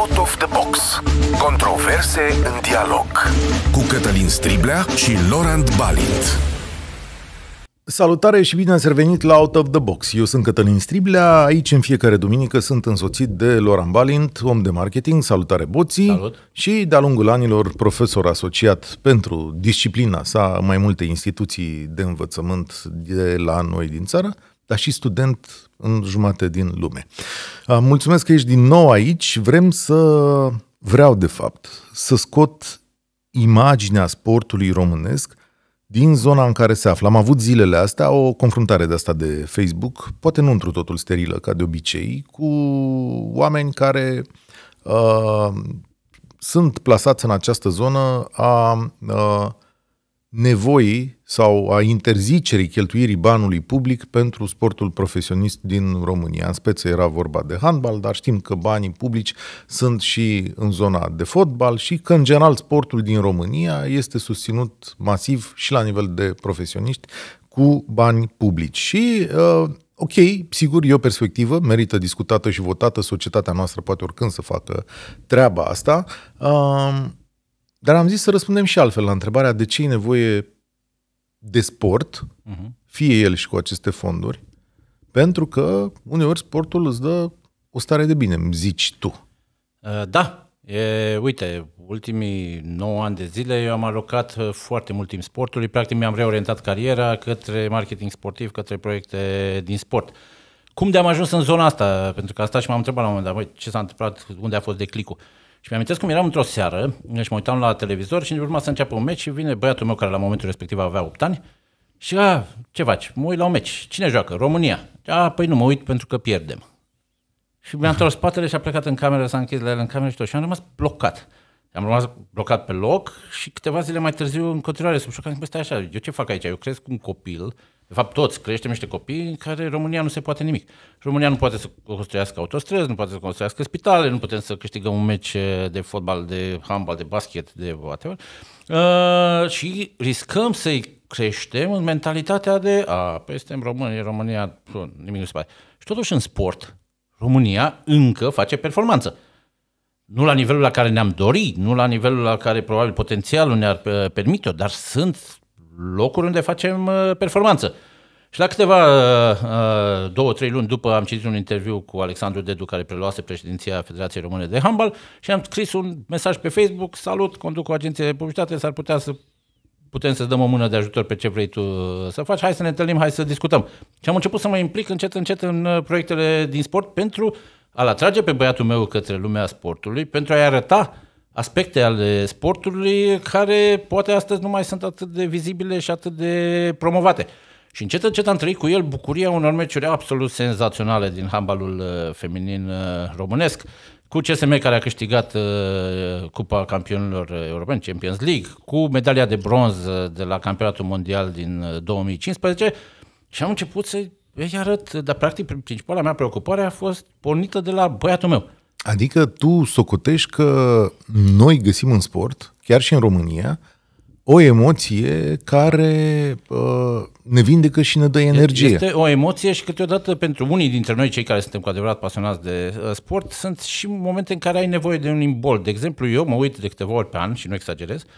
Out of the Box. Controverse în dialog. Cu Cătălin Striblea și Laurent Balint. Salutare și bine ați revenit la Out of the Box. Eu sunt Cătălin Striblea, aici în fiecare duminică sunt însoțit de Laurent Balint, om de marketing, salutare boții Salut. și de-a lungul anilor profesor asociat pentru disciplina sa mai multe instituții de învățământ de la noi din țară dar și student în jumate din lume. Ah, mulțumesc că ești din nou aici. Vrem să vreau, de fapt, să scot imaginea sportului românesc din zona în care se află. Am avut zilele astea o confruntare de asta de Facebook, poate nu într totul sterilă, ca de obicei, cu oameni care uh, sunt plasați în această zonă a uh, nevoii sau a interzicerii cheltuirii banului public pentru sportul profesionist din România. În speță era vorba de handbal, dar știm că banii publici sunt și în zona de fotbal și că, în general, sportul din România este susținut masiv și la nivel de profesioniști cu bani publici. Și uh, Ok, sigur, e o perspectivă, merită discutată și votată, societatea noastră poate oricând să facă treaba asta. Uh, dar am zis să răspundem și altfel la întrebarea de ce e nevoie de sport, uh-huh. fie el și cu aceste fonduri, pentru că uneori sportul îți dă o stare de bine, îmi zici tu. Uh, da, e, uite, ultimii 9 ani de zile eu am alocat uh, foarte mult timp sportului, practic mi-am reorientat cariera către marketing sportiv, către proiecte din sport. Cum de am ajuns în zona asta? Pentru că asta și m-am întrebat la un moment dat, ce s-a întâmplat, unde a fost declicul? Uh, și mi am cum eram într-o seară și mă uitam la televizor și urma să înceapă un meci și vine băiatul meu care la momentul respectiv avea 8 ani și a, ce faci? Mă uit la un meci. Cine joacă? România. A, păi nu mă uit pentru că pierdem. Și mi am întors spatele și a plecat în cameră, s-a închis la el în cameră și tot. Și am rămas blocat. Am rămas blocat pe loc și câteva zile mai târziu, în continuare, sub șocat, am stai așa, eu ce fac aici? Eu cresc un copil de fapt toți, creștem niște copii în care România nu se poate nimic. România nu poate să construiască autostrăzi, nu poate să construiască spitale, nu putem să câștigăm un meci de fotbal, de handbal, de basket, de whatever. Uh, și riscăm să-i creștem în mentalitatea de a, păi suntem români, România, nimic nu se poate. Și totuși în sport, România încă face performanță. Nu la nivelul la care ne-am dorit, nu la nivelul la care probabil potențialul ne-ar uh, permite-o, dar sunt locuri unde facem uh, performanță. Și la câteva, uh, uh, două, trei luni după, am citit un interviu cu Alexandru Dedu, care preluase președinția Federației Române de Handball și am scris un mesaj pe Facebook, salut, conduc o agenție de publicitate, s-ar putea să putem să dăm o mână de ajutor pe ce vrei tu să faci, hai să ne întâlnim, hai să discutăm. Și am început să mă implic încet, încet în proiectele din sport pentru a-l atrage pe băiatul meu către lumea sportului, pentru a-i arăta aspecte ale sportului care poate astăzi nu mai sunt atât de vizibile și atât de promovate. Și încet, încet am trăit cu el bucuria unor meciuri absolut senzaționale din handbalul uh, feminin uh, românesc, cu CSM care a câștigat uh, Cupa Campionilor Europeni, Champions League, cu medalia de bronz de la Campionatul Mondial din 2015 și am început să îi arăt, dar practic principala mea preocupare a fost pornită de la băiatul meu. Adică tu socotești că noi găsim în sport, chiar și în România, o emoție care uh, ne vindecă și ne dă energie. Este o emoție și câteodată pentru unii dintre noi, cei care suntem cu adevărat pasionați de uh, sport, sunt și momente în care ai nevoie de un imbol. De exemplu, eu mă uit de câteva ori pe an și nu exagerez, uh,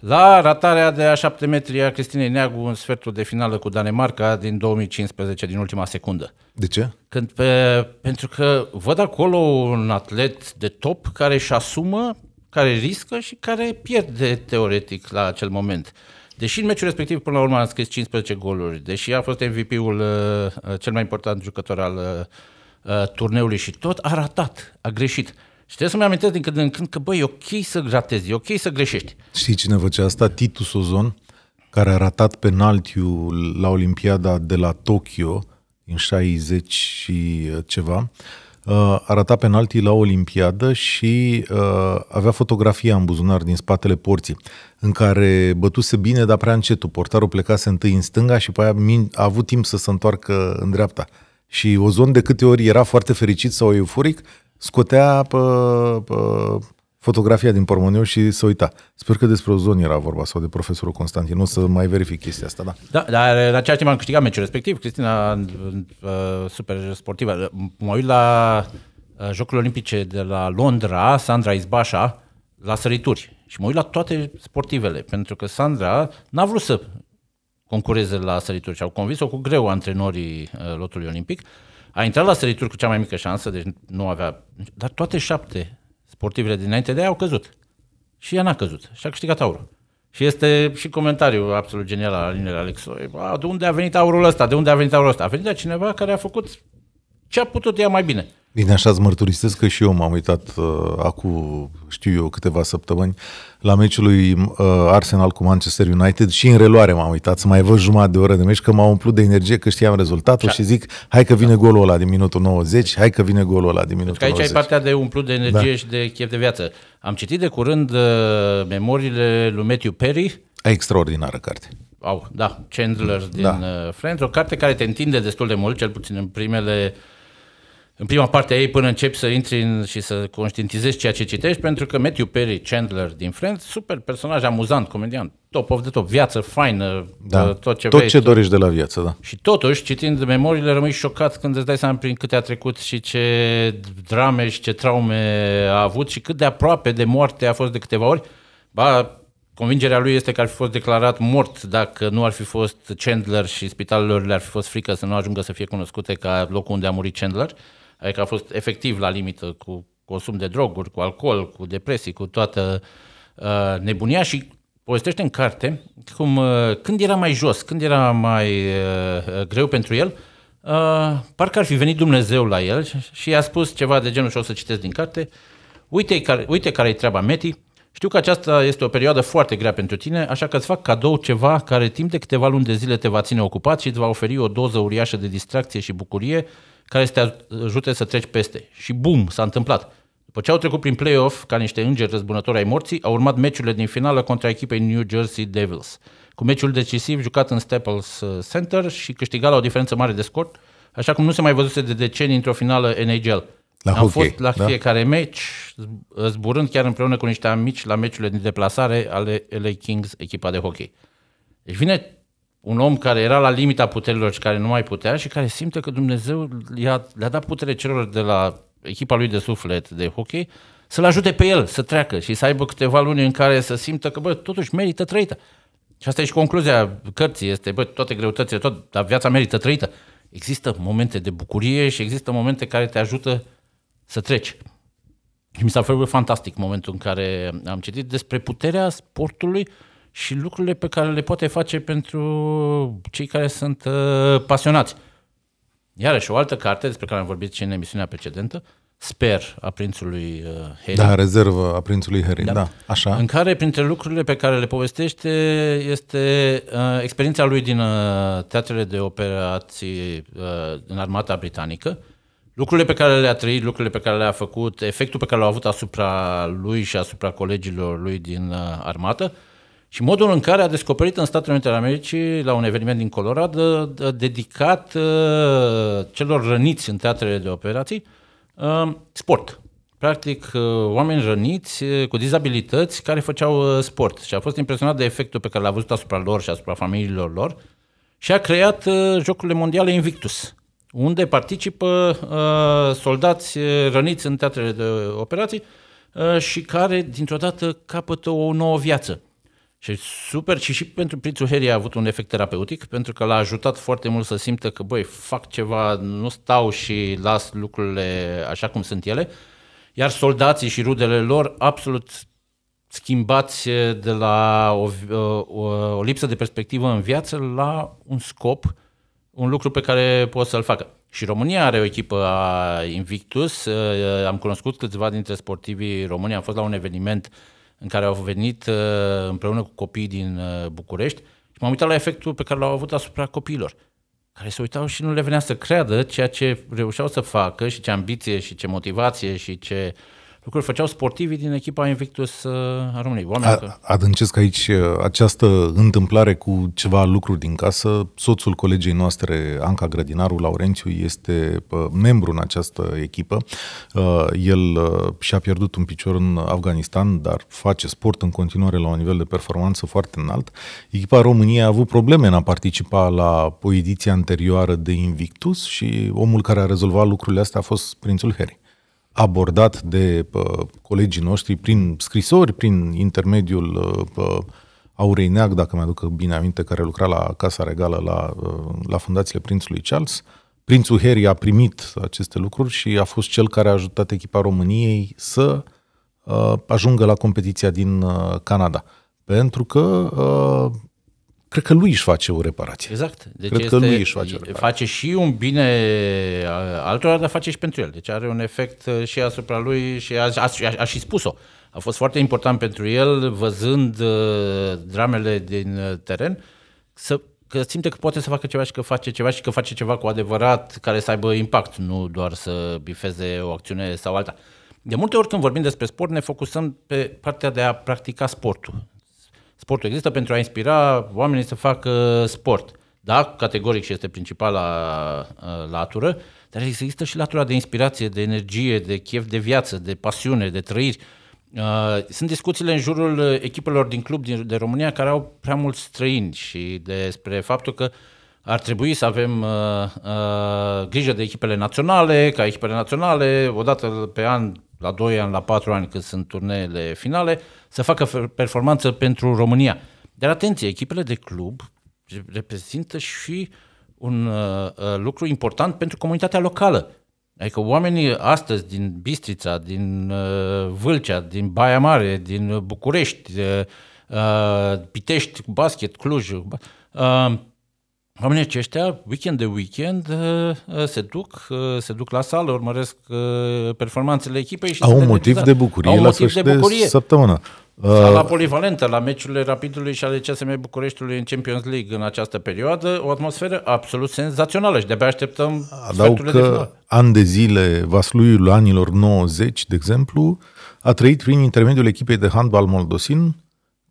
la ratarea de a 7 metri a Cristinei Neagu în sfertul de finală cu Danemarca din 2015, din ultima secundă. De ce? Când pe, pentru că văd acolo un atlet de top care își asumă, care riscă și care pierde teoretic la acel moment. Deși în meciul respectiv până la urmă a scris 15 goluri, deși a fost MVP-ul uh, uh, cel mai important jucător al uh, turneului și tot, a ratat, a greșit. Și trebuie să-mi amintesc din când în când că, băi, e ok să ratezi, e ok să greșești. Știi cine făcea asta? Titus Ozon, care a ratat penaltiul la Olimpiada de la Tokyo în 60 și uh, ceva. Uh, a ratat penaltii la Olimpiadă și uh, avea fotografia în buzunar din spatele porții, în care bătuse bine, dar prea încetul. Portarul plecase întâi în stânga și pe aia a avut timp să se întoarcă în dreapta. Și Ozon de câte ori era foarte fericit sau euforic, scotea pe, pe fotografia din Pormoneu și se uita. Sper că despre ozon era vorba sau de profesorul Constantin. Nu o să mai verific chestia asta, da. Da, dar în același timp am câștigat meciul respectiv. Cristina, super sportivă. Mă uit la uh, Jocurile Olimpice de la Londra, Sandra Izbașa, la sărituri. Și mă uit la toate sportivele, pentru că Sandra n-a vrut să concureze la sărituri și au convins-o cu greu antrenorii uh, lotului olimpic. A intrat la sărituri cu cea mai mică șansă, deci nu avea... Dar toate șapte sportivele dinainte de aia au căzut. Și ea n-a căzut și a câștigat aurul. Și este și comentariul absolut genial al Alinei Alex. De unde a venit aurul ăsta? De unde a venit aurul ăsta? A venit de cineva care a făcut ce a putut ea mai bine. Bine, așa îți mărturisesc că și eu m-am uitat uh, acum, știu eu, câteva săptămâni la meciul lui uh, Arsenal cu Manchester United și în reluare m-am uitat să mai văd jumătate de oră de meci că m-a umplut de energie că știam rezultatul și, și zic hai că vine golul ăla din minutul 90, hai că vine golul ăla din minutul că aici 90. ai partea de umplut de energie da. și de chef de viață. Am citit de curând uh, memoriile lui Matthew Perry. Extraordinară carte au, da, Chandler da. din da. Friends, o carte care te întinde destul de mult, cel puțin în primele în prima parte a ei până începi să intri în, și să conștientizezi ceea ce citești, pentru că Matthew Perry Chandler din Friends, super personaj, amuzant, comedian, top of the top, viață faină, da. tot ce tot vrei. ce tot... dorești de la viață, da. Și totuși, citind memoriile, rămâi șocat când îți dai seama prin câte a trecut și ce drame și ce traume a avut și cât de aproape de moarte a fost de câteva ori. Ba, Convingerea lui este că ar fi fost declarat mort dacă nu ar fi fost Chandler și spitalelor le-ar fi fost frică să nu ajungă să fie cunoscute ca locul unde a murit Chandler. Uh, Adică a fost efectiv la limită cu consum de droguri, cu alcool, cu depresii, cu toată uh, nebunia și povestește în carte cum uh, când era mai jos, când era mai uh, uh greu pentru el, uh, parcă ar fi venit Dumnezeu la el și, i-a spus ceva de genul și o să citesc din carte, uite, care, uite care e treaba Meti, știu că aceasta este o perioadă foarte grea pentru tine, așa că îți fac cadou ceva care timp de câteva luni de zile te va ține ocupat și îți va oferi o doză uriașă de distracție și bucurie care să te ajute să treci peste. Și bum, s-a întâmplat. După ce au trecut prin play-off ca niște îngeri răzbunători ai morții, au urmat meciurile din finală contra echipei New Jersey Devils. Cu meciul decisiv jucat în Staples uh, Center și câștigat la o diferență mare de scor, așa cum nu se mai văzuse de decenii într-o finală NHL. La Am hockey, fost la da? fiecare meci, zburând chiar împreună cu niște amici la meciurile din deplasare ale LA Kings, echipa de hockey. Deci vine un om care era la limita puterilor și care nu mai putea și care simte că Dumnezeu le-a, le-a dat putere celor de la echipa lui de suflet de hockey să-l ajute pe el să treacă și să aibă câteva luni în care să simtă că, bă, totuși merită trăită. Și asta e și concluzia cărții, este, bă, toate greutățile, tot, dar viața merită trăită. Există momente de bucurie și există momente care te ajută să treci. Și mi s-a făcut fantastic momentul în care am citit despre puterea sportului uh, și lucrurile pe care le poate face pentru cei care sunt uh, pasionați. Iarăși, o altă carte despre care am vorbit și în emisiunea precedentă, Sper, a prințului uh, Harry. Da, rezervă a prințului Harry, da. da. Așa. În care, printre lucrurile pe care le povestește, este uh, experiența lui din uh, teatrele de operații uh, în armata britanică, lucrurile pe care le-a trăit, lucrurile pe care le-a făcut, efectul pe care l-a avut asupra lui și asupra colegilor lui din uh, armată, uh, și modul în care a descoperit în Statele Unite ale Americii, la un eveniment din Colorado, dedicat uh, celor răniți în teatrele de operații, uh, sport. Practic, uh, oameni răniți cu dizabilități care făceau sport și a fost impresionat de efectul pe care l-a văzut asupra lor și asupra familiilor lor și a creat Jocurile Mondiale Invictus, unde participă soldați răniți în teatrele de operații și care, dintr-o dată, capătă o nouă viață și super, și și pentru Prințul Harry a avut un efect terapeutic, pentru că l-a ajutat foarte mult să simtă că, băi, fac ceva, nu stau și las lucrurile așa cum sunt ele. Iar soldații și rudele lor, absolut schimbați de la o, o, o lipsă de perspectivă în viață la un scop, un lucru pe care pot să-l facă. Și România are o echipă a Invictus. Eh, am cunoscut câțiva dintre sportivii români, am fost la un eveniment uh, în care au venit uh, împreună cu copiii din uh, București și m-am uitat la efectul pe care l-au avut asupra copiilor, care se uitau și nu le venea să creadă ceea ce reușeau să facă și ce ambiție și ce motivație și ce uh, lucruri făceau sportivii din echipa Invictus uh, a României. a, că... Adâncesc aici uh, această întâmplare cu ceva lucruri din casă. Soțul colegei noastre, Anca Grădinaru Laurențiu, este uh, membru în această echipă. El și-a pierdut un picior în Afganistan, dar face sport în continuare la un nivel de performanță foarte înalt. Echipa României a avut probleme în a participa la o ediție anterioară de Invictus și omul care a rezolvat lucrurile astea a fost prințul Harry abordat de uh, colegii noștri prin scrisori, prin intermediul uh, uh Aurei Neag, dacă mi-aduc bine aminte, care lucra la Casa Regală la, uh, la fundațiile Prințului Charles. Prințul Harry a primit aceste lucruri și a fost cel care a ajutat echipa României să uh, ajungă la competiția din uh, Canada. Pentru că uh, cred că lui își face o reparație. Exact. Deci cred este, că lui își face o reparație. Face și un bine altora, dar face și pentru el. Deci are un efect uh, și asupra lui și a, a, a, a și spus-o. A fost foarte important pentru el, văzând uh, dramele din uh, teren, să că simte că poate să facă ceva și că face ceva și că face ceva cu adevărat care să aibă impact, nu doar să bifeze o acțiune sau alta. De multe ori când vorbim despre sport ne focusăm pe partea de a practica sportul sportul există pentru a inspira oamenii să facă sport. Da, categoric și este principala uh, latură, dar există și latura de inspirație, de energie, de chef de viață, de pasiune, de trăiri. Uh, sunt discuțiile în jurul echipelor din club de România care au prea mulți străini și despre faptul că ar trebui să avem uh, uh, grijă de echipele naționale, ca echipele naționale, odată pe an la 2 ani, la 4 ani, când sunt turneele finale, să facă performanță pentru România. Dar atenție, echipele de club reprezintă și un uh, uh, lucru important pentru comunitatea locală. Adică oamenii astăzi din Bistrița, din uh, Vâlcea, din Baia Mare, din București, uh, uh Pitești, basket, Cluj, uh, Oamenii aceștia, weekend de weekend, uh, uh, se duc, uh, se duc la sală, urmăresc performanțele echipei și Au un motiv exact. de bucurie Au un motiv de bucurie. săptămână. Sala polivalentă, la meciurile Rapidului și ale CSM Bucureștiului în Champions League în această perioadă, o atmosferă absolut senzațională și de-abia așteptăm Adaug că de final. an de zile Vasluiul anilor 90, de exemplu, a trăit prin intermediul echipei de handbal moldosin,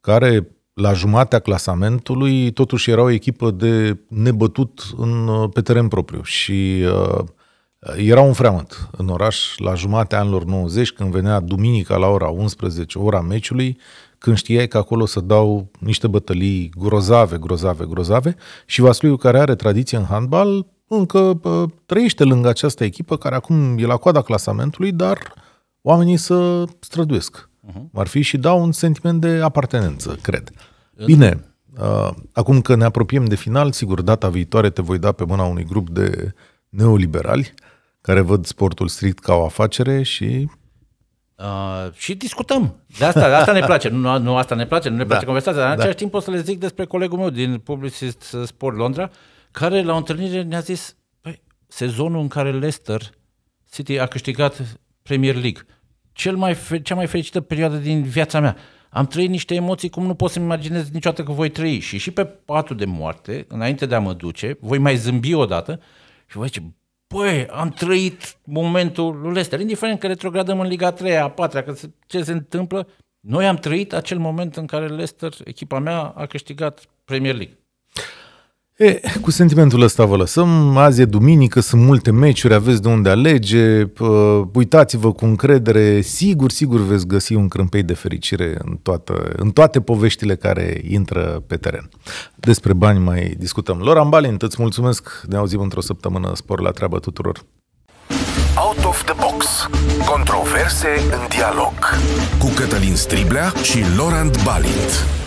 care la jumatea clasamentului, totuși era o echipă de nebătut în, pe teren propriu și uh, era un freamăt în oraș la jumatea anilor 90, când venea duminica la ora 11, ora meciului, când știai că acolo să dau niște bătălii grozave, grozave, grozave și Vasluiu, care are tradiție în handbal, încă uh, trăiește lângă această echipă care acum e la coada clasamentului, dar oamenii să străduiesc. Uh-huh. Ar fi și dau un sentiment de apartenență, cred. Bine, uh, acum că ne apropiem de final, sigur, data viitoare te voi da pe mâna unui grup de neoliberali care văd sportul strict ca o afacere și Uh, și discutăm. De asta, de asta ne place. Nu, nu asta ne place, nu ne da. place conversația, dar în da. același timp o să le zic despre colegul meu din Publicist Sport Londra, care la o întâlnire ne-a zis păi, sezonul în care Leicester City a câștigat Premier League. Cel mai, cea mai fericită perioadă din viața mea am trăit niște emoții cum nu pot să-mi imaginez niciodată că voi trăi. Și și pe patul de moarte, înainte de a mă duce, voi mai zâmbi o dată și voi zice, băi, am trăit momentul lui Lester. indiferent că retrogradăm în Liga 3 a 4 că ce se întâmplă, noi am trăit acel moment în care Lester, echipa mea, a câștigat Premier League. E, cu sentimentul ăsta vă lăsăm. Azi e duminică, sunt multe meciuri, aveți de unde alege. Uitați-vă cu încredere. Sigur, sigur veți găsi un crâmpei de fericire în, toată, în toate poveștile care intră pe teren. Despre bani mai discutăm. Loran Balint. îți mulțumesc. Ne auzim într-o săptămână. Spor la treabă tuturor. Out of the Box. Controverse în dialog. Cu Cătălin Striblea și Laurent Balint.